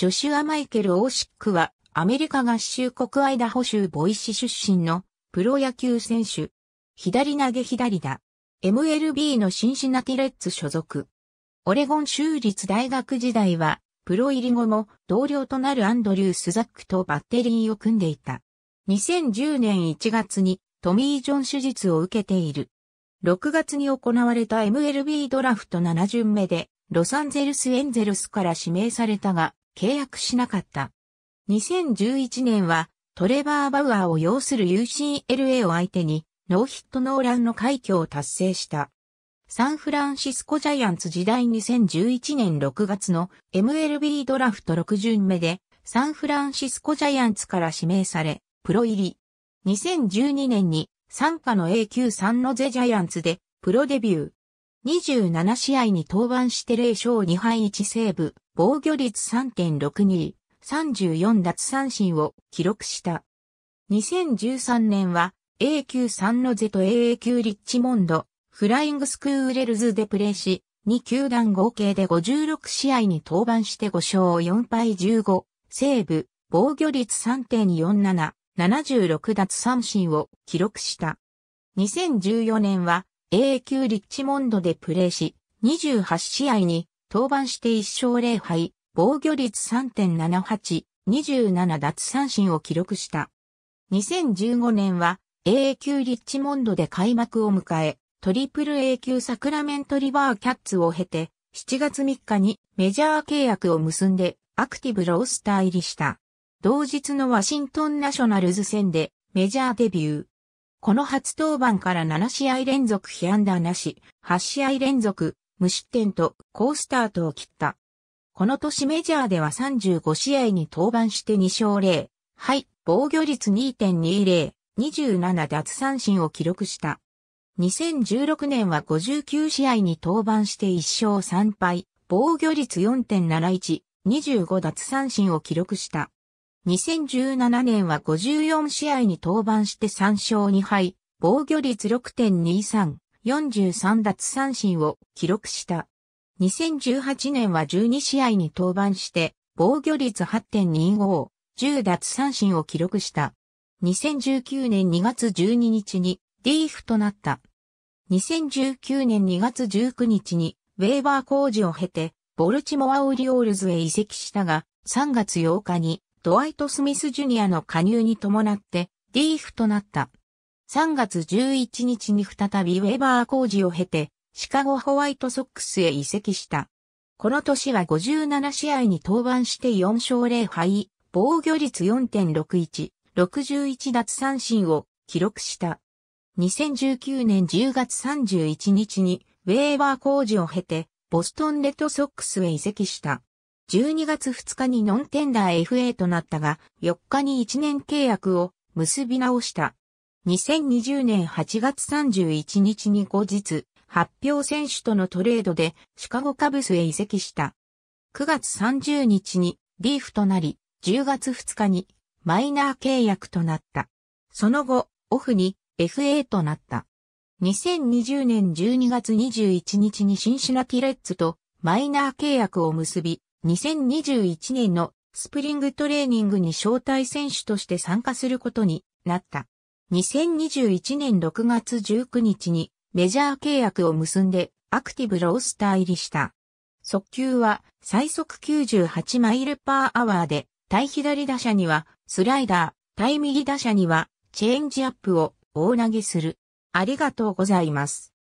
ジョシュア・マイケル・オーシックは、アメリカ合衆国アイダホ州ボイシ出身のプロ野球選手。左投げ左打。MLB のシンシナティレッツ所属。オレゴン州立大学時代は、プロ入り後も同僚となるアンドリュー・スザックとバッテリーを組んでいた。2010年1月にトミー・ジョン手術を受けている。6月に行われた MLB ドラフト7巡目でロサンゼルス・エンゼルスから指名されたが、契約しなかった。2011年はトレバー・バウアーを擁する UCLA を相手にノーヒットノーランの快挙を達成した。サンフランシスコジャイアンツ時代2011年6月の MLB ドラフト6巡目でサンフランシスコジャイアンツから指名され、プロ入り。2012年に参加の A 級3のゼジャイアンツでプロデビュー。27試合に登板して0勝2敗1セーブ、防御率3.62、34奪三振を記録した。2013年は A 級サンノゼと AA 級リッチモンド、フライングスクーレルズでプレーし、2球団合計で56試合に登板して5勝4敗15、西部、防御率3.47、76奪三振を記録した。2014年は A 級リッチモンドでプレーし、28試合に登板して1勝0敗、防御率3.78、27奪三振を記録した。2015年は a 級リッチモンドで開幕を迎え、トリプル A 級サクラメントリバーキャッツを経て、7月3日にメジャー契約を結んでアクティブロースター入りした。同日のワシントンナショナルズ戦でメジャーデビュー。この初登板から7試合連続被安打なし、8試合連続無失点と好スタートを切った。この年メジャーでは35試合に登板して2勝0。はい、防御率2.20、27奪三振を記録した。2016年は59試合に登板して1勝3敗、防御率4.71、25奪三振を記録した。2017年は54試合に登板して3勝2敗、防御率6.23、43奪三振を記録した。2018年は12試合に登板して、防御率8.25、10奪三振を記録した。2019年2月12日にリーフとなった。2019年2月19日にウェーバー工事を経て、ボルチモアオリオールズへ移籍したが、3月8日にドワイト・スミス・ジュニアの加入に伴ってリーフとなった。3月11日に再びウェーバー工事を経て、シカゴホワイトソックスへ移籍した。この年は57試合に登板して4勝0敗、防御率4.61、61奪三振を記録した。2019年10月31日にウェーバー工事を経て、ボストンレッドソックスへ移籍した。12月2日にノンテンダー FA となったが、4日に1年契約を結び直した。2020年8月31日に後日、発表選手とのトレードでシカゴカブスへ移籍した。9月30日にリーフとなり、10月2日にマイナー契約となった。その後、オフに FA となった。2020年12月21日にシンシナティレッツとマイナー契約を結び、2021年のスプリングトレーニングに招待選手として参加することになった。2021年6月19日にメジャー契約を結んでアクティブロースター入りした。速球は最速98マイルパーアワーで、対左打者にはスライダー、対右打者にはチェンジアップを大投げする。ありがとうございます。